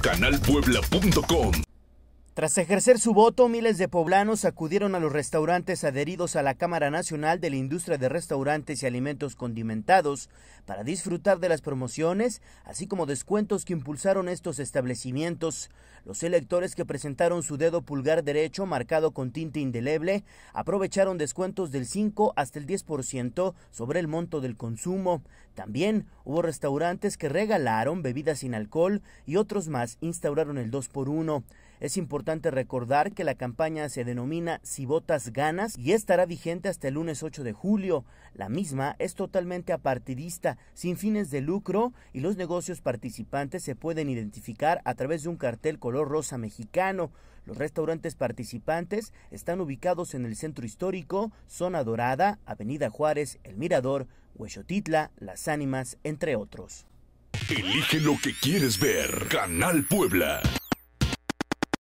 canalpuebla.com tras ejercer su voto, miles de poblanos acudieron a los restaurantes adheridos a la Cámara Nacional de la Industria de Restaurantes y Alimentos Condimentados para disfrutar de las promociones, así como descuentos que impulsaron estos establecimientos. Los electores que presentaron su dedo pulgar derecho marcado con tinta indeleble aprovecharon descuentos del 5 hasta el 10% sobre el monto del consumo. También hubo restaurantes que regalaron bebidas sin alcohol y otros más instauraron el 2 por 1. Es importante importante recordar que la campaña se denomina Si votas ganas y estará vigente hasta el lunes 8 de julio. La misma es totalmente apartidista, sin fines de lucro y los negocios participantes se pueden identificar a través de un cartel color rosa mexicano. Los restaurantes participantes están ubicados en el centro histórico, Zona Dorada, Avenida Juárez, El Mirador, Huechotitla, Las Ánimas, entre otros. Elige lo que quieres ver. Canal Puebla.